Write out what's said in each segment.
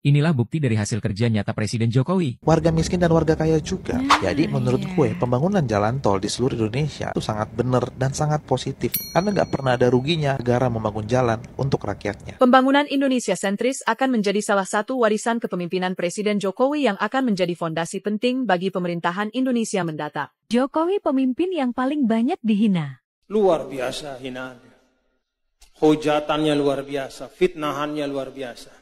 Inilah bukti dari hasil kerja nyata Presiden Jokowi. Warga miskin dan warga kaya juga. Ya, Jadi menurut kue iya. gue pembangunan jalan tol di seluruh Indonesia itu sangat benar dan sangat positif. Karena nggak pernah ada ruginya negara membangun jalan untuk rakyatnya. Pembangunan Indonesia sentris akan menjadi salah satu warisan kepemimpinan Presiden Jokowi yang akan menjadi fondasi penting bagi pemerintahan Indonesia mendatang. Jokowi pemimpin yang paling banyak dihina. Luar biasa hinaannya. Hujatannya luar biasa, fitnahannya luar biasa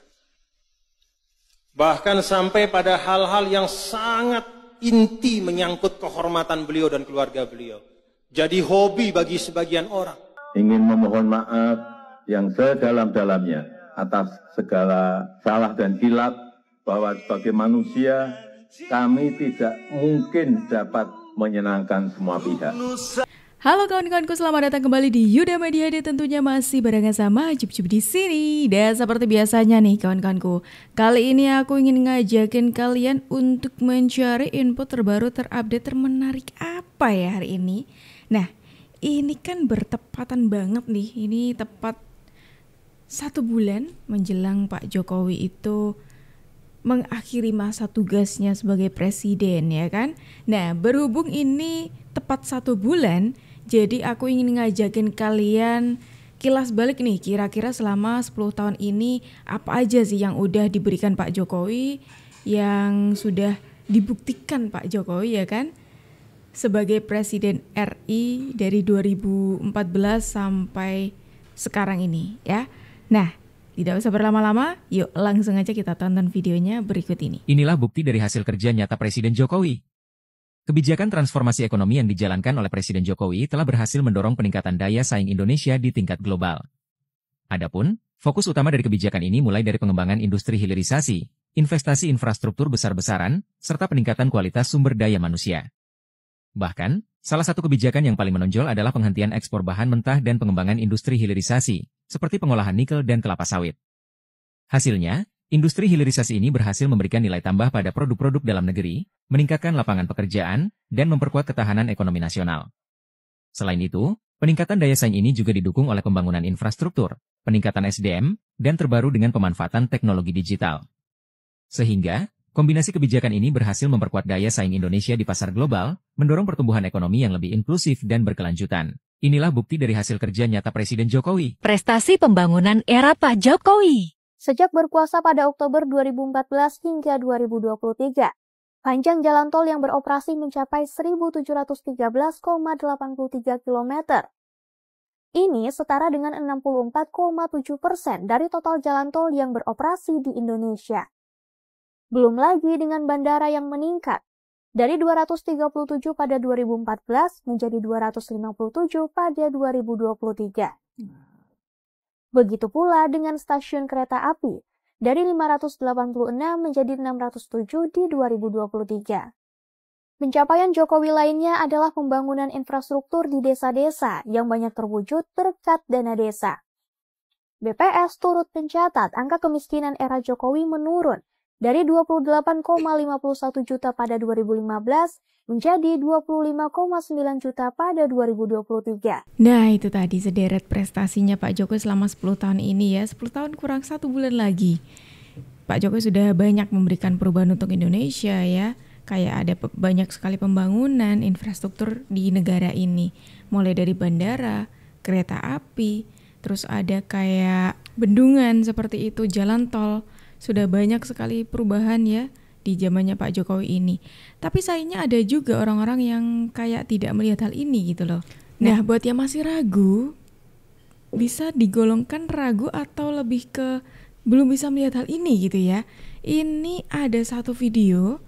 Bahkan sampai pada hal-hal yang sangat inti menyangkut kehormatan beliau dan keluarga beliau. Jadi hobi bagi sebagian orang. Ingin memohon maaf yang sedalam-dalamnya atas segala salah dan kilap bahwa sebagai manusia kami tidak mungkin dapat menyenangkan semua pihak. Halo kawan-kawanku, selamat datang kembali di Yuda Media dan tentunya masih barengan sama Cip Cip di sini. Dan seperti biasanya nih kawan-kawanku, kali ini aku ingin ngajakin kalian untuk mencari info terbaru, terupdate, termenarik apa ya hari ini. Nah, ini kan bertepatan banget nih, ini tepat satu bulan menjelang Pak Jokowi itu mengakhiri masa tugasnya sebagai presiden ya kan. Nah, berhubung ini tepat satu bulan, jadi aku ingin ngajakin kalian kilas balik nih kira-kira selama 10 tahun ini apa aja sih yang udah diberikan Pak Jokowi yang sudah dibuktikan Pak Jokowi ya kan sebagai presiden RI dari 2014 sampai sekarang ini ya. Nah, tidak usah berlama-lama, yuk langsung aja kita tonton videonya berikut ini. Inilah bukti dari hasil kerja nyata Presiden Jokowi. Kebijakan transformasi ekonomi yang dijalankan oleh Presiden Jokowi telah berhasil mendorong peningkatan daya saing Indonesia di tingkat global. Adapun, fokus utama dari kebijakan ini mulai dari pengembangan industri hilirisasi, investasi infrastruktur besar-besaran, serta peningkatan kualitas sumber daya manusia. Bahkan, salah satu kebijakan yang paling menonjol adalah penghentian ekspor bahan mentah dan pengembangan industri hilirisasi, seperti pengolahan nikel dan kelapa sawit. Hasilnya, Industri hilirisasi ini berhasil memberikan nilai tambah pada produk-produk dalam negeri, meningkatkan lapangan pekerjaan, dan memperkuat ketahanan ekonomi nasional. Selain itu, peningkatan daya saing ini juga didukung oleh pembangunan infrastruktur, peningkatan SDM, dan terbaru dengan pemanfaatan teknologi digital. Sehingga, kombinasi kebijakan ini berhasil memperkuat daya saing Indonesia di pasar global, mendorong pertumbuhan ekonomi yang lebih inklusif dan berkelanjutan. Inilah bukti dari hasil kerja nyata Presiden Jokowi. Prestasi pembangunan era Pak Jokowi sejak berkuasa pada Oktober 2014 hingga 2023. Panjang jalan tol yang beroperasi mencapai 1.713,83 km. Ini setara dengan 64,7 persen dari total jalan tol yang beroperasi di Indonesia. Belum lagi dengan bandara yang meningkat, dari 237 pada 2014 menjadi 257 pada 2023. Begitu pula dengan stasiun kereta api, dari 586 menjadi 607 di 2023. Pencapaian Jokowi lainnya adalah pembangunan infrastruktur di desa-desa yang banyak terwujud berkat dana desa. BPS turut mencatat angka kemiskinan era Jokowi menurun dari 28,51 juta pada 2015 menjadi 25,9 juta pada 2023. Nah itu tadi sederet prestasinya Pak Jokowi selama 10 tahun ini ya, 10 tahun kurang satu bulan lagi. Pak Jokowi sudah banyak memberikan perubahan untuk Indonesia ya, kayak ada banyak sekali pembangunan infrastruktur di negara ini, mulai dari bandara, kereta api, terus ada kayak bendungan seperti itu, jalan tol, sudah banyak sekali perubahan ya di zamannya Pak Jokowi ini. Tapi sayangnya ada juga orang-orang yang kayak tidak melihat hal ini gitu loh. Nah, nah buat yang masih ragu, bisa digolongkan ragu atau lebih ke belum bisa melihat hal ini gitu ya. Ini ada satu video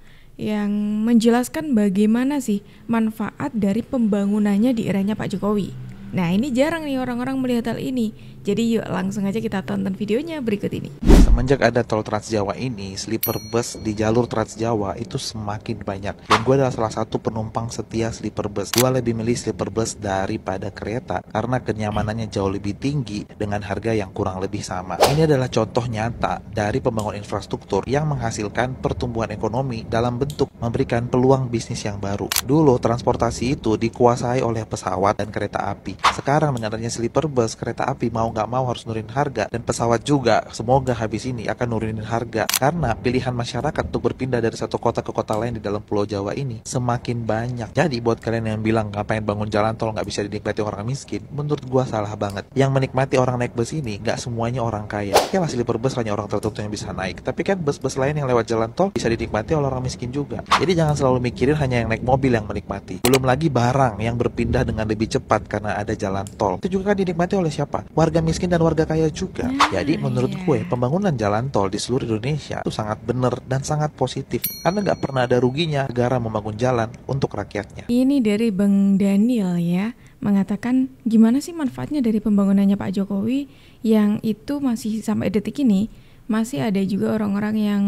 yang menjelaskan bagaimana sih manfaat dari pembangunannya di eranya Pak Jokowi. Nah, ini jarang nih orang-orang melihat hal ini. Jadi yuk langsung aja kita tonton videonya berikut ini semenjak ada tol Trans Jawa ini, sleeper bus di jalur Trans Jawa itu semakin banyak. Dan gue adalah salah satu penumpang setia sleeper bus. Gue lebih milih sleeper bus daripada kereta karena kenyamanannya jauh lebih tinggi dengan harga yang kurang lebih sama. Ini adalah contoh nyata dari pembangunan infrastruktur yang menghasilkan pertumbuhan ekonomi dalam bentuk memberikan peluang bisnis yang baru. Dulu transportasi itu dikuasai oleh pesawat dan kereta api. Sekarang menyadarnya sleeper bus, kereta api mau nggak mau harus nurin harga dan pesawat juga semoga habis sini akan nurunin harga karena pilihan masyarakat untuk berpindah dari satu kota ke kota lain di dalam Pulau Jawa ini semakin banyak. Jadi buat kalian yang bilang ngapain bangun jalan tol nggak bisa dinikmati orang miskin, menurut gua salah banget. Yang menikmati orang naik bus ini nggak semuanya orang kaya. Ya lah sleeper bus hanya orang tertentu yang bisa naik. Tapi kan bus-bus lain yang lewat jalan tol bisa dinikmati oleh orang miskin juga. Jadi jangan selalu mikirin hanya yang naik mobil yang menikmati. Belum lagi barang yang berpindah dengan lebih cepat karena ada jalan tol. Itu juga kan dinikmati oleh siapa? Warga miskin dan warga kaya juga. Nah, Jadi menurut iya. gue pembangunan pembangunan jalan tol di seluruh Indonesia itu sangat benar dan sangat positif karena nggak pernah ada ruginya negara membangun jalan untuk rakyatnya. Ini dari Bang Daniel ya mengatakan gimana sih manfaatnya dari pembangunannya Pak Jokowi yang itu masih sampai detik ini masih ada juga orang-orang yang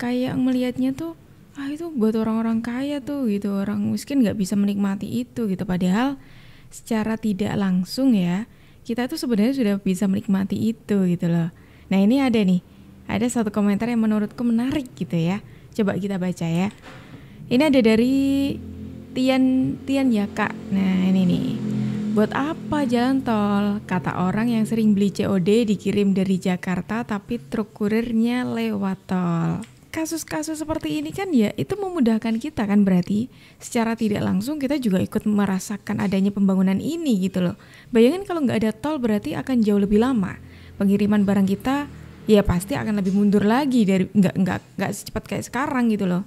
kayak melihatnya tuh ah itu buat orang-orang kaya tuh gitu orang miskin nggak bisa menikmati itu gitu padahal secara tidak langsung ya kita tuh sebenarnya sudah bisa menikmati itu gitu loh Nah ini ada nih, ada satu komentar yang menurutku menarik gitu ya. Coba kita baca ya. Ini ada dari Tian Tian ya kak Nah ini nih. Buat apa jalan tol? Kata orang yang sering beli COD dikirim dari Jakarta tapi truk kurirnya lewat tol. Kasus-kasus seperti ini kan ya itu memudahkan kita kan berarti secara tidak langsung kita juga ikut merasakan adanya pembangunan ini gitu loh. Bayangin kalau nggak ada tol berarti akan jauh lebih lama pengiriman barang kita ya pasti akan lebih mundur lagi dari nggak nggak nggak secepat kayak sekarang gitu loh.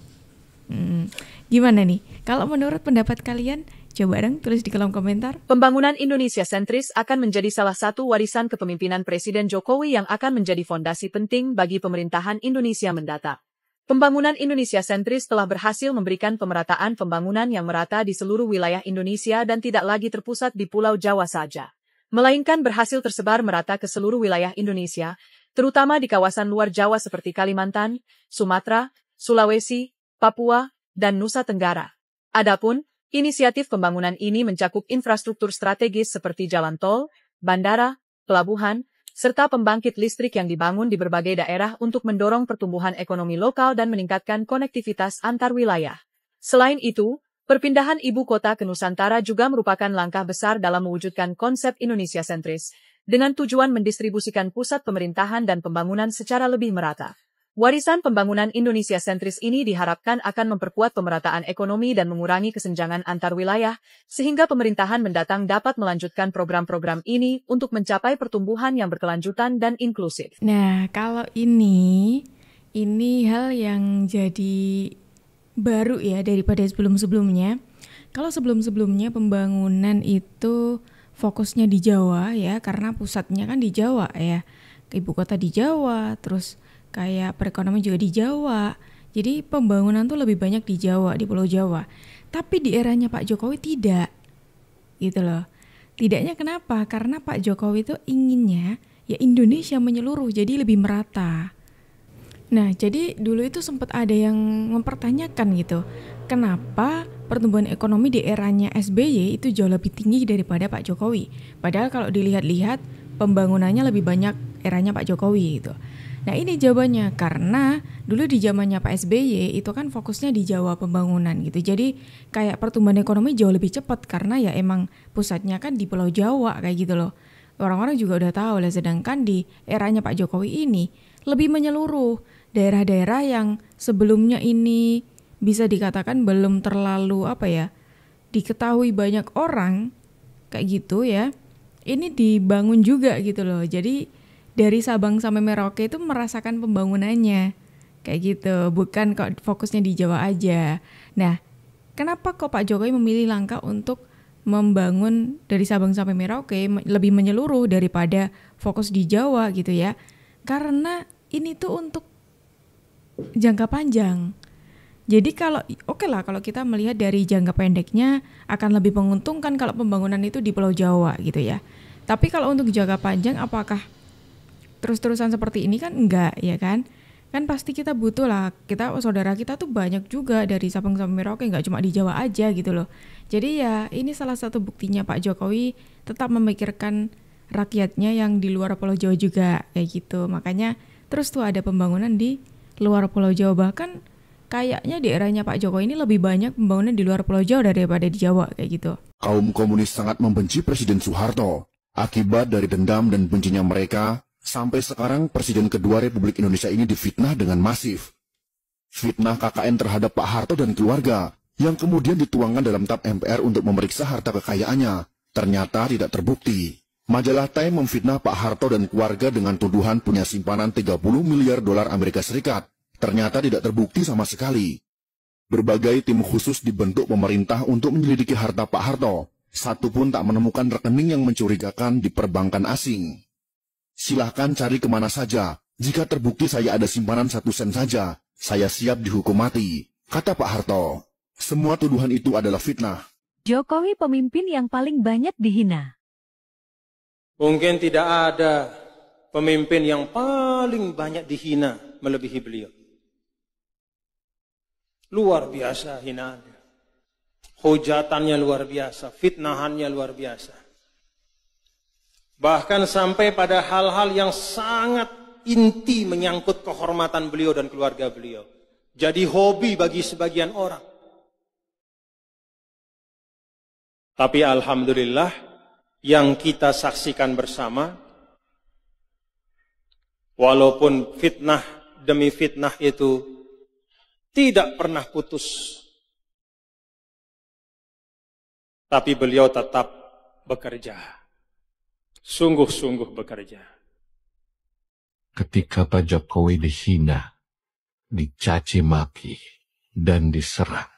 Hmm. Gimana nih? Kalau menurut pendapat kalian, coba dong tulis di kolom komentar. Pembangunan Indonesia sentris akan menjadi salah satu warisan kepemimpinan Presiden Jokowi yang akan menjadi fondasi penting bagi pemerintahan Indonesia mendatang. Pembangunan Indonesia sentris telah berhasil memberikan pemerataan pembangunan yang merata di seluruh wilayah Indonesia dan tidak lagi terpusat di Pulau Jawa saja melainkan berhasil tersebar merata ke seluruh wilayah Indonesia, terutama di kawasan luar Jawa seperti Kalimantan, Sumatera, Sulawesi, Papua, dan Nusa Tenggara. Adapun, inisiatif pembangunan ini mencakup infrastruktur strategis seperti jalan tol, bandara, pelabuhan, serta pembangkit listrik yang dibangun di berbagai daerah untuk mendorong pertumbuhan ekonomi lokal dan meningkatkan konektivitas antar wilayah. Selain itu, Perpindahan ibu kota ke Nusantara juga merupakan langkah besar dalam mewujudkan konsep Indonesia sentris, dengan tujuan mendistribusikan pusat pemerintahan dan pembangunan secara lebih merata. Warisan pembangunan Indonesia sentris ini diharapkan akan memperkuat pemerataan ekonomi dan mengurangi kesenjangan antar wilayah, sehingga pemerintahan mendatang dapat melanjutkan program-program ini untuk mencapai pertumbuhan yang berkelanjutan dan inklusif. Nah, kalau ini, ini hal yang jadi baru ya daripada sebelum-sebelumnya. Kalau sebelum-sebelumnya pembangunan itu fokusnya di Jawa ya karena pusatnya kan di Jawa ya. Ibu kota di Jawa, terus kayak perekonomian juga di Jawa. Jadi pembangunan tuh lebih banyak di Jawa, di Pulau Jawa. Tapi di eranya Pak Jokowi tidak. Gitu loh. Tidaknya kenapa? Karena Pak Jokowi itu inginnya ya Indonesia menyeluruh jadi lebih merata Nah, jadi dulu itu sempat ada yang mempertanyakan gitu, kenapa pertumbuhan ekonomi di eranya SBY itu jauh lebih tinggi daripada Pak Jokowi. Padahal kalau dilihat-lihat pembangunannya lebih banyak eranya Pak Jokowi gitu. Nah, ini jawabannya karena dulu di zamannya Pak SBY itu kan fokusnya di Jawa pembangunan gitu. Jadi kayak pertumbuhan ekonomi jauh lebih cepat karena ya emang pusatnya kan di Pulau Jawa kayak gitu loh. Orang-orang juga udah tahu lah sedangkan di eranya Pak Jokowi ini lebih menyeluruh daerah-daerah yang sebelumnya ini bisa dikatakan belum terlalu apa ya diketahui banyak orang kayak gitu ya ini dibangun juga gitu loh jadi dari Sabang sampai Merauke itu merasakan pembangunannya kayak gitu bukan kok fokusnya di Jawa aja nah kenapa kok Pak Jokowi memilih langkah untuk membangun dari Sabang sampai Merauke lebih menyeluruh daripada fokus di Jawa gitu ya karena ini tuh untuk jangka panjang. Jadi kalau oke okay lah kalau kita melihat dari jangka pendeknya akan lebih menguntungkan kalau pembangunan itu di Pulau Jawa gitu ya. Tapi kalau untuk jangka panjang apakah terus-terusan seperti ini kan enggak ya kan? Kan pasti kita butuh lah. Kita saudara kita tuh banyak juga dari Sabang sampai Merauke nggak cuma di Jawa aja gitu loh. Jadi ya ini salah satu buktinya Pak Jokowi tetap memikirkan rakyatnya yang di luar Pulau Jawa juga kayak gitu. Makanya terus tuh ada pembangunan di luar Pulau Jawa bahkan kayaknya di eranya Pak Jokowi ini lebih banyak pembangunan di luar Pulau Jawa daripada di Jawa kayak gitu. Kaum komunis sangat membenci Presiden Soeharto. Akibat dari dendam dan bencinya mereka, sampai sekarang Presiden kedua Republik Indonesia ini difitnah dengan masif. Fitnah KKN terhadap Pak Harto dan keluarga, yang kemudian dituangkan dalam tap MPR untuk memeriksa harta kekayaannya, ternyata tidak terbukti. Majalah Time memfitnah Pak Harto dan keluarga dengan tuduhan punya simpanan 30 miliar dolar Amerika Serikat. Ternyata tidak terbukti sama sekali. Berbagai tim khusus dibentuk pemerintah untuk menyelidiki harta Pak Harto. Satu pun tak menemukan rekening yang mencurigakan di perbankan asing. Silahkan cari kemana saja. Jika terbukti saya ada simpanan satu sen saja, saya siap dihukum mati, kata Pak Harto. Semua tuduhan itu adalah fitnah. Jokowi pemimpin yang paling banyak dihina. Mungkin tidak ada pemimpin yang paling banyak dihina melebihi beliau. Luar biasa hinaannya. Hujatannya luar biasa, fitnahannya luar biasa. Bahkan sampai pada hal-hal yang sangat inti menyangkut kehormatan beliau dan keluarga beliau. Jadi hobi bagi sebagian orang. Tapi alhamdulillah yang kita saksikan bersama, walaupun fitnah demi fitnah itu tidak pernah putus, tapi beliau tetap bekerja, sungguh-sungguh bekerja. Ketika Pak Jokowi dihina, dicaci maki, dan diserang,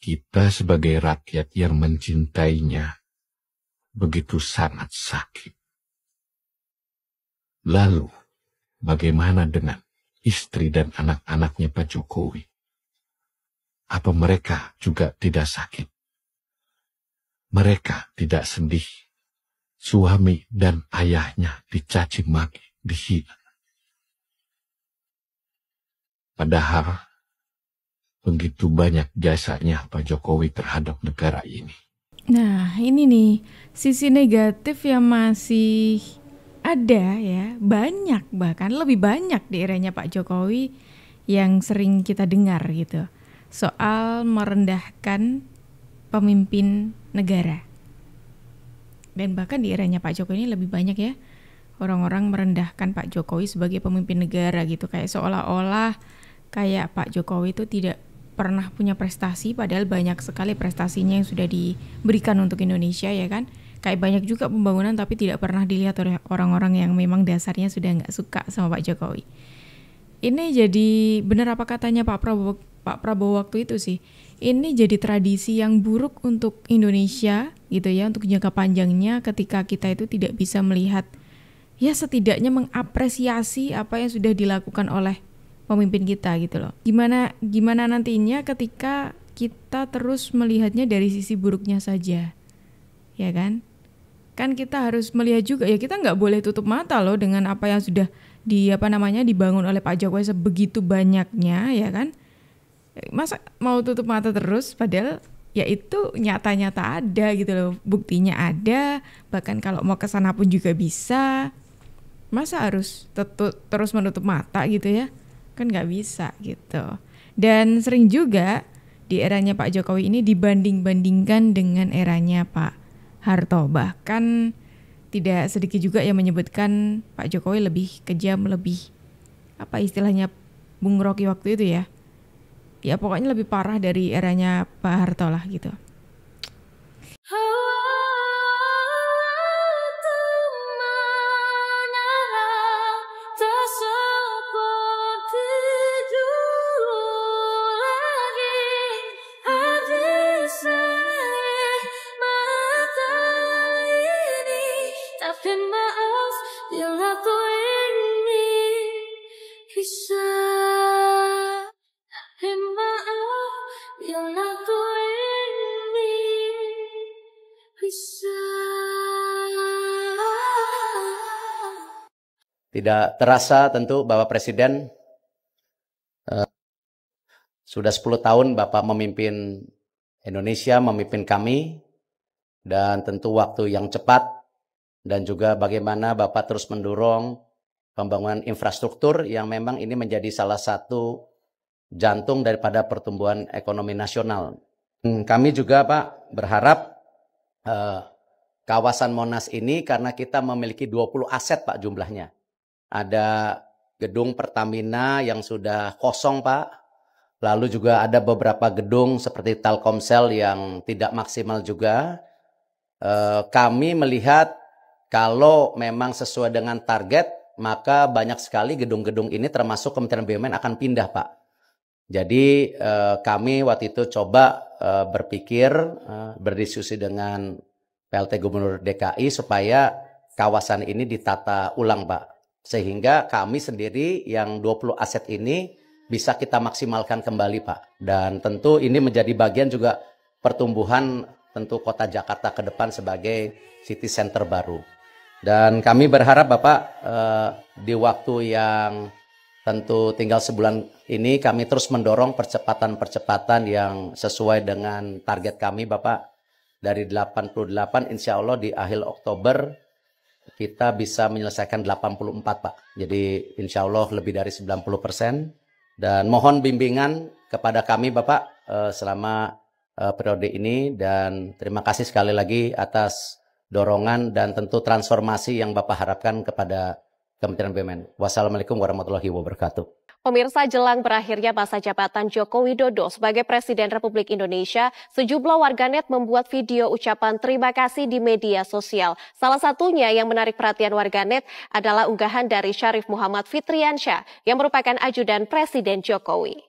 kita sebagai rakyat yang mencintainya begitu sangat sakit. Lalu, bagaimana dengan istri dan anak-anaknya Pak Jokowi? Apa mereka juga tidak sakit? Mereka tidak sedih. Suami dan ayahnya dicaci maki, dihina. Padahal, begitu banyak jasanya Pak Jokowi terhadap negara ini. Nah, ini nih sisi negatif yang masih ada ya, banyak bahkan lebih banyak di eranya Pak Jokowi yang sering kita dengar gitu. Soal merendahkan pemimpin negara. Dan bahkan di eranya Pak Jokowi ini lebih banyak ya orang-orang merendahkan Pak Jokowi sebagai pemimpin negara gitu kayak seolah-olah kayak Pak Jokowi itu tidak pernah punya prestasi padahal banyak sekali prestasinya yang sudah diberikan untuk Indonesia ya kan kayak banyak juga pembangunan tapi tidak pernah dilihat oleh orang-orang yang memang dasarnya sudah nggak suka sama Pak Jokowi ini jadi benar apa katanya Pak Prabowo Pak Prabowo waktu itu sih ini jadi tradisi yang buruk untuk Indonesia gitu ya untuk jangka panjangnya ketika kita itu tidak bisa melihat ya setidaknya mengapresiasi apa yang sudah dilakukan oleh pemimpin kita gitu loh. Gimana gimana nantinya ketika kita terus melihatnya dari sisi buruknya saja. Ya kan? Kan kita harus melihat juga ya kita nggak boleh tutup mata loh dengan apa yang sudah di apa namanya dibangun oleh Pak Jokowi sebegitu banyaknya ya kan? Eh, masa mau tutup mata terus padahal ya itu nyata-nyata ada gitu loh buktinya ada bahkan kalau mau ke sana pun juga bisa masa harus tetu, terus menutup mata gitu ya kan nggak bisa gitu dan sering juga di eranya Pak Jokowi ini dibanding-bandingkan dengan eranya Pak Harto bahkan tidak sedikit juga yang menyebutkan Pak Jokowi lebih kejam lebih apa istilahnya Bung Rocky waktu itu ya ya pokoknya lebih parah dari eranya Pak Harto lah gitu Tidak terasa tentu Bapak Presiden uh, sudah 10 tahun Bapak memimpin Indonesia, memimpin kami dan tentu waktu yang cepat dan juga bagaimana Bapak terus mendorong pembangunan infrastruktur yang memang ini menjadi salah satu jantung daripada pertumbuhan ekonomi nasional. Hmm, kami juga Pak berharap uh, kawasan Monas ini karena kita memiliki 20 aset Pak jumlahnya. Ada gedung Pertamina yang sudah kosong, Pak. Lalu juga ada beberapa gedung seperti Telkomsel yang tidak maksimal juga. Eh, kami melihat kalau memang sesuai dengan target, maka banyak sekali gedung-gedung ini termasuk Kementerian BUMN akan pindah, Pak. Jadi eh, kami waktu itu coba eh, berpikir, berdiskusi dengan PLT Gubernur DKI supaya kawasan ini ditata ulang, Pak. Sehingga kami sendiri yang 20 aset ini bisa kita maksimalkan kembali Pak. Dan tentu ini menjadi bagian juga pertumbuhan tentu kota Jakarta ke depan sebagai city center baru. Dan kami berharap Bapak eh, di waktu yang tentu tinggal sebulan ini kami terus mendorong percepatan-percepatan yang sesuai dengan target kami Bapak. Dari 88 insya Allah di akhir Oktober kita bisa menyelesaikan 84 Pak. Jadi insya Allah lebih dari 90 persen. Dan mohon bimbingan kepada kami Bapak eh, selama eh, periode ini. Dan terima kasih sekali lagi atas dorongan dan tentu transformasi yang Bapak harapkan kepada Kementerian BUMN. Wassalamualaikum warahmatullahi wabarakatuh. Pemirsa jelang berakhirnya masa jabatan Joko Widodo sebagai Presiden Republik Indonesia, sejumlah warganet membuat video ucapan terima kasih di media sosial. Salah satunya yang menarik perhatian warganet adalah unggahan dari Syarif Muhammad Fitriansyah yang merupakan ajudan Presiden Jokowi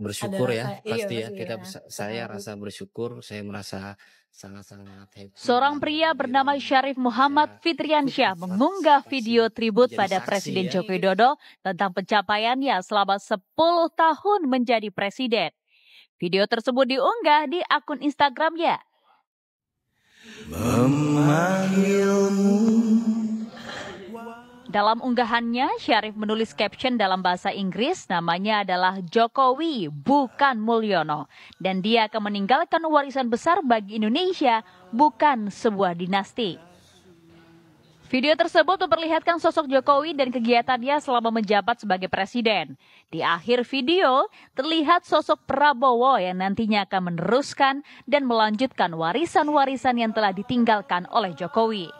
bersyukur ya rasa, iya, pasti iya, ya kita iya. saya rasa bersyukur saya merasa sangat-sangat happy. Seorang pria bernama Syarif Muhammad ya, Fitriansyah mengunggah video tribut pada Presiden ya. Joko Widodo tentang pencapaiannya selama 10 tahun menjadi presiden. Video tersebut diunggah di akun Instagramnya Dalam unggahannya, Syarif menulis caption dalam bahasa Inggris namanya adalah Jokowi, bukan Mulyono. Dan dia akan meninggalkan warisan besar bagi Indonesia, bukan sebuah dinasti. Video tersebut memperlihatkan sosok Jokowi dan kegiatannya selama menjabat sebagai presiden. Di akhir video, terlihat sosok Prabowo yang nantinya akan meneruskan dan melanjutkan warisan-warisan yang telah ditinggalkan oleh Jokowi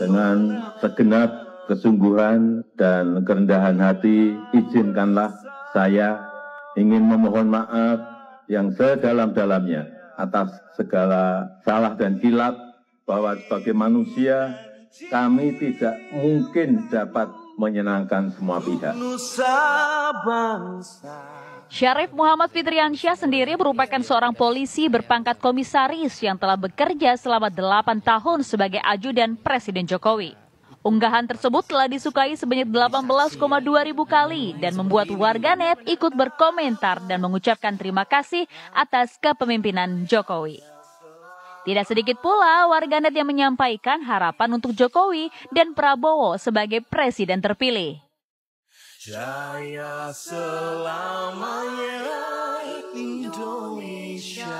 dengan segenap kesungguhan dan kerendahan hati izinkanlah saya ingin memohon maaf yang sedalam-dalamnya atas segala salah dan kilat bahwa sebagai manusia kami tidak mungkin dapat menyenangkan semua pihak. Syarif Muhammad Fitriansyah sendiri merupakan seorang polisi berpangkat komisaris yang telah bekerja selama 8 tahun sebagai ajudan Presiden Jokowi. Unggahan tersebut telah disukai sebanyak 18,2 ribu kali dan membuat warganet ikut berkomentar dan mengucapkan terima kasih atas kepemimpinan Jokowi. Tidak sedikit pula warganet yang menyampaikan harapan untuk Jokowi dan Prabowo sebagai presiden terpilih. Jaya selamanya Indonesia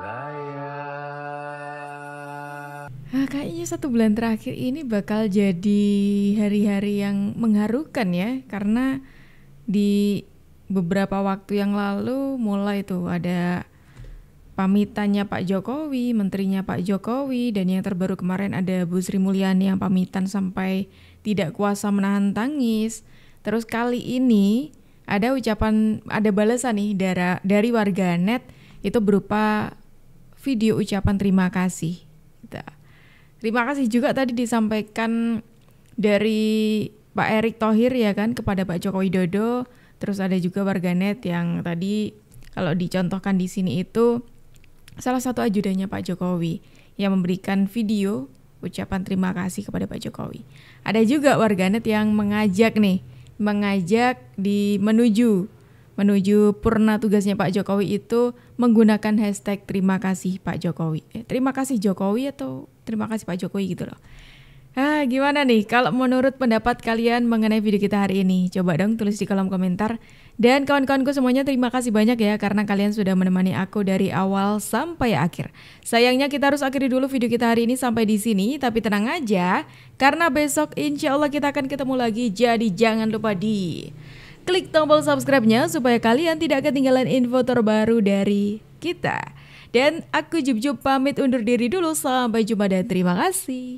Raya. Nah, kayaknya satu bulan terakhir ini bakal jadi hari-hari yang mengharukan ya, karena di beberapa waktu yang lalu mulai tuh ada pamitannya Pak Jokowi, menterinya Pak Jokowi, dan yang terbaru kemarin ada Bu Sri Mulyani yang pamitan sampai tidak kuasa menahan tangis. Terus kali ini ada ucapan, ada balasan nih dari, dari warga net itu berupa video ucapan terima kasih. Gitu. Terima kasih juga tadi disampaikan dari Pak Erick Thohir ya kan kepada Pak Jokowi Dodo. Terus ada juga warganet yang tadi kalau dicontohkan di sini itu salah satu ajudannya Pak Jokowi yang memberikan video ucapan terima kasih kepada Pak Jokowi. Ada juga warganet yang mengajak nih, mengajak di menuju menuju purna tugasnya Pak Jokowi itu menggunakan hashtag terima kasih Pak Jokowi. Eh, terima kasih Jokowi atau terima kasih Pak Jokowi gitu loh. Ah, gimana nih kalau menurut pendapat kalian mengenai video kita hari ini? Coba dong tulis di kolom komentar. Dan kawan-kawanku semuanya terima kasih banyak ya karena kalian sudah menemani aku dari awal sampai akhir. Sayangnya kita harus akhiri dulu video kita hari ini sampai di sini, tapi tenang aja karena besok insya Allah kita akan ketemu lagi. Jadi jangan lupa di klik tombol subscribe-nya supaya kalian tidak ketinggalan info terbaru dari kita. Dan aku Jub Jub pamit undur diri dulu. Sampai jumpa dan terima kasih.